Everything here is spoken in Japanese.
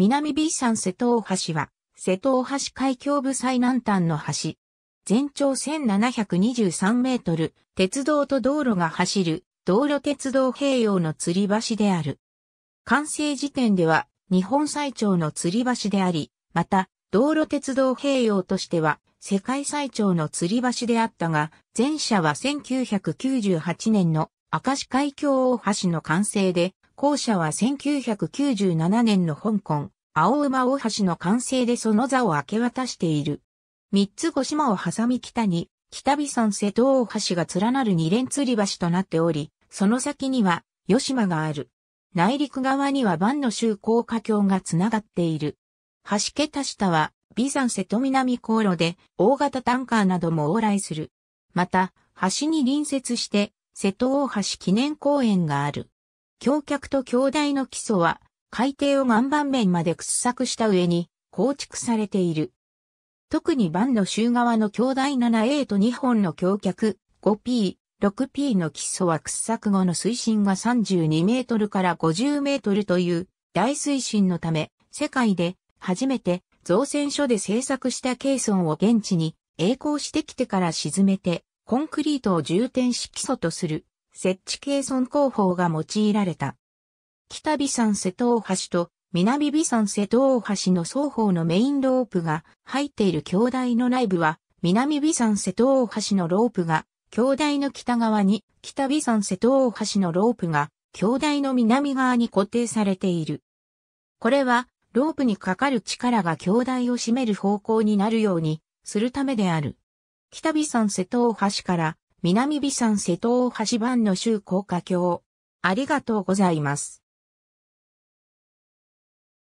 南 B 山瀬戸大橋は、瀬戸大橋海峡部最南端の橋。全長1723メートル、鉄道と道路が走る、道路鉄道併用の吊り橋である。完成時点では、日本最長の吊り橋であり、また、道路鉄道併用としては、世界最長の吊り橋であったが、前者は1998年の明石海峡大橋の完成で、校舎は1997年の香港、青馬大橋の完成でその座を明け渡している。三つ五島を挟み北に、北美山瀬戸大橋が連なる二連吊り橋となっており、その先には、吉島がある。内陸側には万の州高架橋がつながっている。橋桁下は、美山瀬戸南航路で、大型タンカーなども往来する。また、橋に隣接して、瀬戸大橋記念公園がある。橋脚と橋台の基礎は、海底を岩盤面まで掘削した上に構築されている。特に盤の周側の橋台 7A と2本の橋脚 5P、6P の基礎は掘削後の水深が32メートルから50メートルという大水深のため、世界で初めて造船所で製作したケーソンを現地に栄光してきてから沈めて、コンクリートを充填し基礎とする設置計算工法が用いられた。北美山瀬戸大橋と南美山瀬戸大橋の双方のメインロープが入っている橋台の内部は、南美山瀬戸大橋のロープが、橋台の北側に、北美山瀬戸大橋のロープが、橋台の南側に固定されている。これは、ロープにかかる力が橋台を占める方向になるようにするためである。北美山瀬戸大橋から南美山瀬戸大橋番の州高架橋。ありがとうございます。